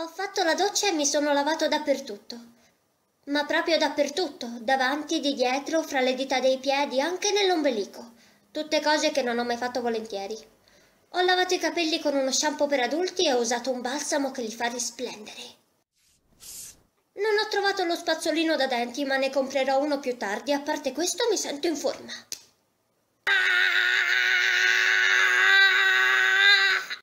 Ho fatto la doccia e mi sono lavato dappertutto. Ma proprio dappertutto, davanti, di dietro, fra le dita dei piedi, anche nell'ombelico. Tutte cose che non ho mai fatto volentieri. Ho lavato i capelli con uno shampoo per adulti e ho usato un balsamo che li fa risplendere. Non ho trovato lo spazzolino da denti, ma ne comprerò uno più tardi. A parte questo, mi sento in forma.